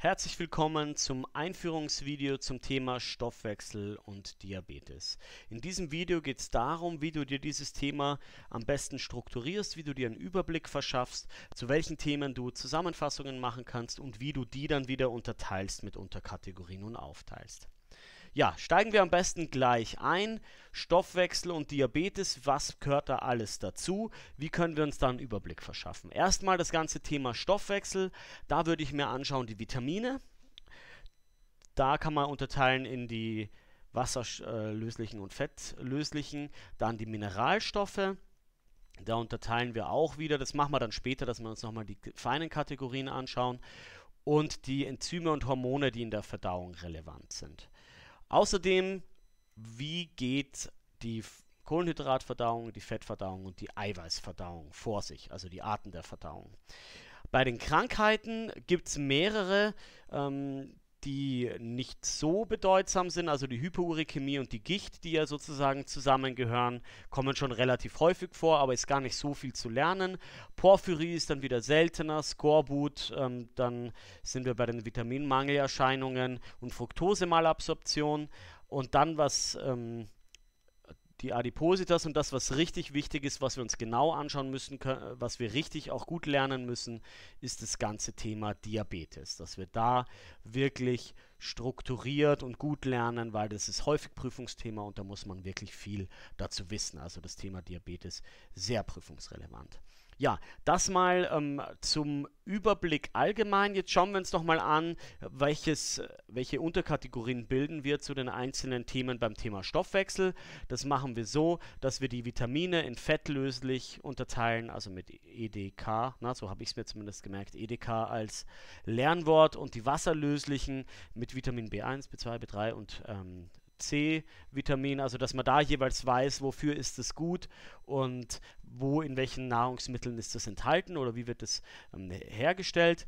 Herzlich willkommen zum Einführungsvideo zum Thema Stoffwechsel und Diabetes. In diesem Video geht es darum, wie du dir dieses Thema am besten strukturierst, wie du dir einen Überblick verschaffst, zu welchen Themen du Zusammenfassungen machen kannst und wie du die dann wieder unterteilst mit Unterkategorien und aufteilst. Ja, steigen wir am besten gleich ein. Stoffwechsel und Diabetes, was gehört da alles dazu? Wie können wir uns da einen Überblick verschaffen? Erstmal das ganze Thema Stoffwechsel. Da würde ich mir anschauen die Vitamine. Da kann man unterteilen in die wasserlöslichen und fettlöslichen. Dann die Mineralstoffe. Da unterteilen wir auch wieder. Das machen wir dann später, dass wir uns nochmal die feinen Kategorien anschauen. Und die Enzyme und Hormone, die in der Verdauung relevant sind. Außerdem, wie geht die Kohlenhydratverdauung, die Fettverdauung und die Eiweißverdauung vor sich, also die Arten der Verdauung. Bei den Krankheiten gibt es mehrere. Ähm, die nicht so bedeutsam sind, also die Hyperurikämie und die Gicht, die ja sozusagen zusammengehören, kommen schon relativ häufig vor, aber ist gar nicht so viel zu lernen. Porphyrie ist dann wieder seltener, Skorbut, ähm, dann sind wir bei den Vitaminmangelerscheinungen und Fructosemalabsorption. Und dann, was ähm, die Adipositas und das, was richtig wichtig ist, was wir uns genau anschauen müssen, äh, was wir richtig auch gut lernen müssen, ist das ganze Thema Diabetes. Dass wir da wirklich strukturiert und gut lernen, weil das ist häufig Prüfungsthema und da muss man wirklich viel dazu wissen. Also das Thema Diabetes sehr prüfungsrelevant. Ja, das mal ähm, zum Überblick allgemein. Jetzt schauen wir uns doch mal an, welches, welche Unterkategorien bilden wir zu den einzelnen Themen beim Thema Stoffwechsel. Das machen wir so, dass wir die Vitamine in fettlöslich unterteilen, also mit EDK, na, so habe ich es mir zumindest gemerkt, EDK als Lernwort und die wasserlöslichen mit Vitamin B1, B2, B3 und ähm, C-Vitamin, also dass man da jeweils weiß, wofür ist es gut und wo in welchen Nahrungsmitteln ist es enthalten oder wie wird es ähm, hergestellt.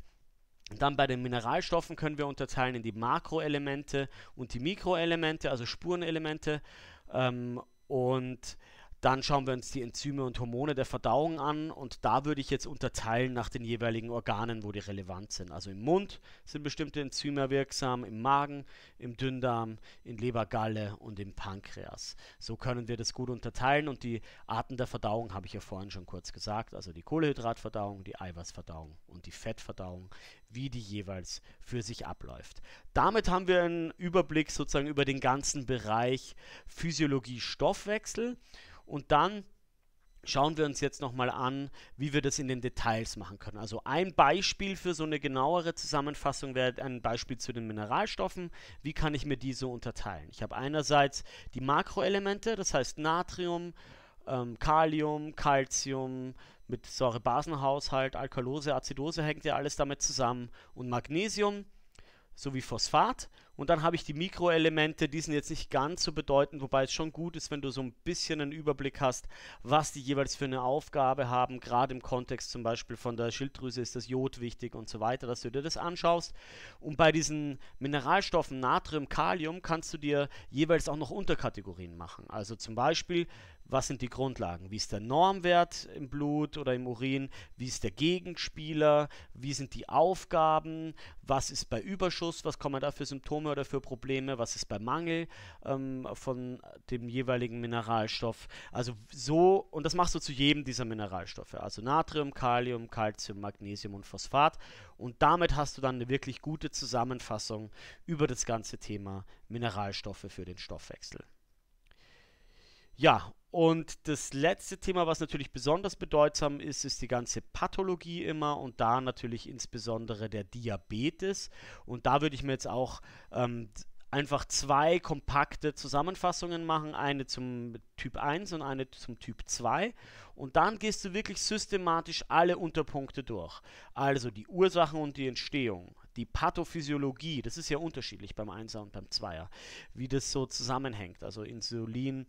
Dann bei den Mineralstoffen können wir unterteilen in die Makroelemente und die Mikroelemente, also Spurenelemente. Ähm, und dann schauen wir uns die Enzyme und Hormone der Verdauung an und da würde ich jetzt unterteilen nach den jeweiligen Organen, wo die relevant sind. Also im Mund sind bestimmte Enzyme wirksam, im Magen, im Dünndarm, in Lebergalle und im Pankreas. So können wir das gut unterteilen und die Arten der Verdauung habe ich ja vorhin schon kurz gesagt, also die Kohlenhydratverdauung, die Eiweißverdauung und die Fettverdauung, wie die jeweils für sich abläuft. Damit haben wir einen Überblick sozusagen über den ganzen Bereich Physiologie-Stoffwechsel. Und dann schauen wir uns jetzt nochmal an, wie wir das in den Details machen können. Also ein Beispiel für so eine genauere Zusammenfassung wäre ein Beispiel zu den Mineralstoffen. Wie kann ich mir die so unterteilen? Ich habe einerseits die Makroelemente, das heißt Natrium, ähm, Kalium, Calcium, mit Säurebasenhaushalt, Alkalose, Azidose hängt ja alles damit zusammen und Magnesium sowie Phosphat. Und dann habe ich die Mikroelemente, die sind jetzt nicht ganz so bedeutend, wobei es schon gut ist, wenn du so ein bisschen einen Überblick hast, was die jeweils für eine Aufgabe haben. Gerade im Kontext zum Beispiel von der Schilddrüse ist das Jod wichtig und so weiter, dass du dir das anschaust. Und bei diesen Mineralstoffen Natrium, Kalium kannst du dir jeweils auch noch Unterkategorien machen. Also zum Beispiel, was sind die Grundlagen? Wie ist der Normwert im Blut oder im Urin? Wie ist der Gegenspieler? Wie sind die Aufgaben? Was ist bei Überschuss? Was kommen da für Symptome? Symptome oder für Probleme, was ist bei Mangel ähm, von dem jeweiligen Mineralstoff. Also so, und das machst du zu jedem dieser Mineralstoffe, also Natrium, Kalium, Calcium, Magnesium und Phosphat. Und damit hast du dann eine wirklich gute Zusammenfassung über das ganze Thema Mineralstoffe für den Stoffwechsel. Ja, und das letzte Thema, was natürlich besonders bedeutsam ist, ist die ganze Pathologie immer und da natürlich insbesondere der Diabetes. Und da würde ich mir jetzt auch ähm, einfach zwei kompakte Zusammenfassungen machen, eine zum Typ 1 und eine zum Typ 2. Und dann gehst du wirklich systematisch alle Unterpunkte durch. Also die Ursachen und die Entstehung, die Pathophysiologie, das ist ja unterschiedlich beim 1er und beim 2er, wie das so zusammenhängt. Also Insulin,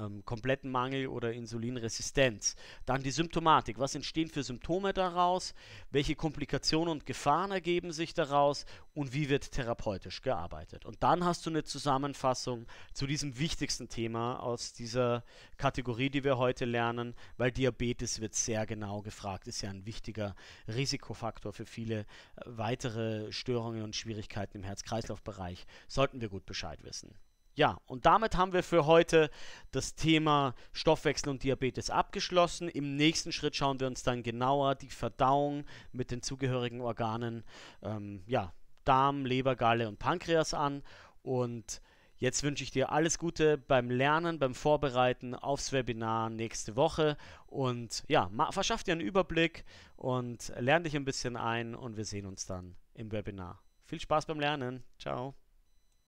ähm, kompletten Mangel oder Insulinresistenz. Dann die Symptomatik. Was entstehen für Symptome daraus? Welche Komplikationen und Gefahren ergeben sich daraus? Und wie wird therapeutisch gearbeitet? Und dann hast du eine Zusammenfassung zu diesem wichtigsten Thema aus dieser Kategorie, die wir heute lernen, weil Diabetes wird sehr genau gefragt. Ist ja ein wichtiger Risikofaktor für viele äh, weitere Störungen und Schwierigkeiten im Herz-Kreislauf-Bereich. Sollten wir gut Bescheid wissen. Ja, und damit haben wir für heute das Thema Stoffwechsel und Diabetes abgeschlossen. Im nächsten Schritt schauen wir uns dann genauer die Verdauung mit den zugehörigen Organen, ähm, ja, Darm, Leber, Galle und Pankreas an. Und jetzt wünsche ich dir alles Gute beim Lernen, beim Vorbereiten aufs Webinar nächste Woche. Und ja, verschaff dir einen Überblick und lerne dich ein bisschen ein und wir sehen uns dann im Webinar. Viel Spaß beim Lernen. Ciao.